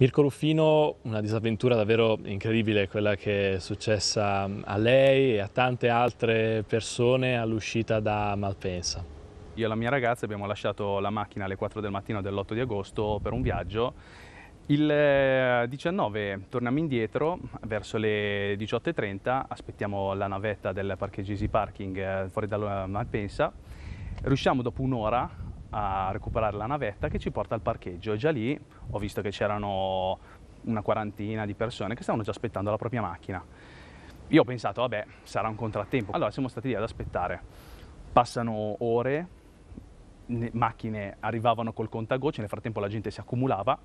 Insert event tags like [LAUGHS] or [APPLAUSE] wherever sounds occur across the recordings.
Mirko Ruffino, una disavventura davvero incredibile quella che è successa mm, a lei e a tante altre persone all'uscita da Malpensa. Io e la mia ragazza abbiamo lasciato la macchina alle 4 del mattino dell'8 di agosto per un viaggio. Il 19 eh, torniamo indietro verso le 18.30, aspettiamo la navetta del parcheggio Easy Parking eh, fuori da Malpensa. Riusciamo dopo un'ora a recuperare la navetta che ci porta al parcheggio e già lì ho visto che c'erano una quarantina di persone che stavano già aspettando la propria macchina. Io ho pensato, vabbè, sarà un contrattempo. Allora siamo stati lì ad aspettare. Passano ore, le macchine arrivavano col contagocce, nel frattempo la gente si accumulava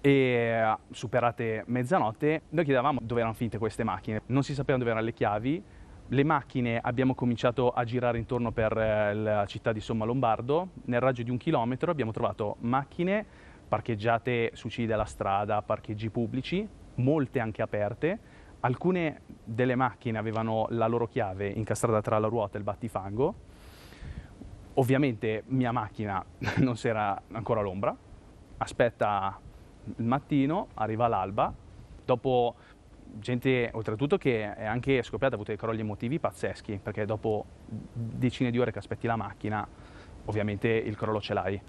e superate mezzanotte noi chiedevamo dove erano finite queste macchine, non si sapevano dove erano le chiavi, le macchine abbiamo cominciato a girare intorno per eh, la città di Somma Lombardo, nel raggio di un chilometro abbiamo trovato macchine parcheggiate su ciglio della strada, parcheggi pubblici, molte anche aperte, alcune delle macchine avevano la loro chiave incastrata tra la ruota e il battifango, ovviamente mia macchina [LAUGHS] non c'era ancora l'ombra, aspetta il mattino, arriva l'alba, dopo gente oltretutto che è anche scoppiata, ha avuto dei crolli emotivi pazzeschi, perché dopo decine di ore che aspetti la macchina, ovviamente il crollo ce l'hai.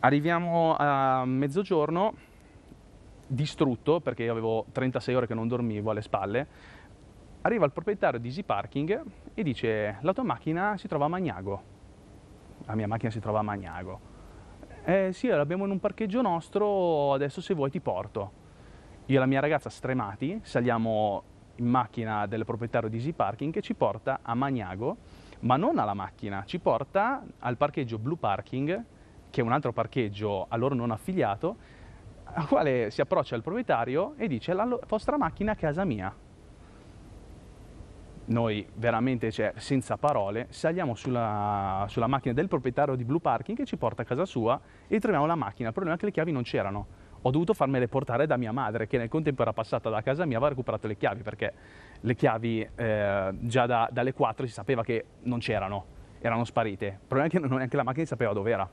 Arriviamo a mezzogiorno, distrutto, perché io avevo 36 ore che non dormivo alle spalle, arriva il proprietario di Easy Parking e dice la tua macchina si trova a Magnago. La mia macchina si trova a Magnago. Eh sì, l'abbiamo in un parcheggio nostro, adesso se vuoi ti porto. Io e la mia ragazza stremati saliamo in macchina del proprietario di Easy Parking che ci porta a Magnago, ma non alla macchina, ci porta al parcheggio Blue Parking, che è un altro parcheggio a loro non affiliato, al quale si approccia il proprietario e dice la vostra macchina a casa mia. Noi veramente, cioè, senza parole, saliamo sulla, sulla macchina del proprietario di Blue Parking che ci porta a casa sua e troviamo la macchina. Il problema è che le chiavi non c'erano ho dovuto farmele portare da mia madre, che nel contempo era passata da casa mia, aveva recuperato le chiavi, perché le chiavi eh, già da, dalle 4 si sapeva che non c'erano, erano sparite. Il problema è che non neanche la macchina sapeva dove era.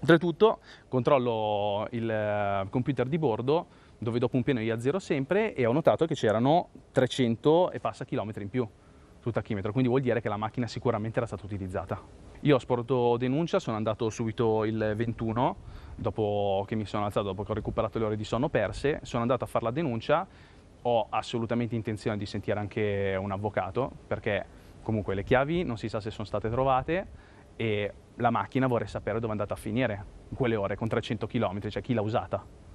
Oltretutto controllo il eh, computer di bordo, dove dopo un pieno io a zero sempre, e ho notato che c'erano 300 e passa chilometri in più sul tachimetro, quindi vuol dire che la macchina sicuramente era stata utilizzata. Io ho sporto denuncia, sono andato subito il 21, dopo che mi sono alzato, dopo che ho recuperato le ore di sonno perse, sono andato a fare la denuncia, ho assolutamente intenzione di sentire anche un avvocato, perché comunque le chiavi non si sa se sono state trovate e la macchina vorrei sapere dove è andata a finire in quelle ore con 300 km, cioè chi l'ha usata.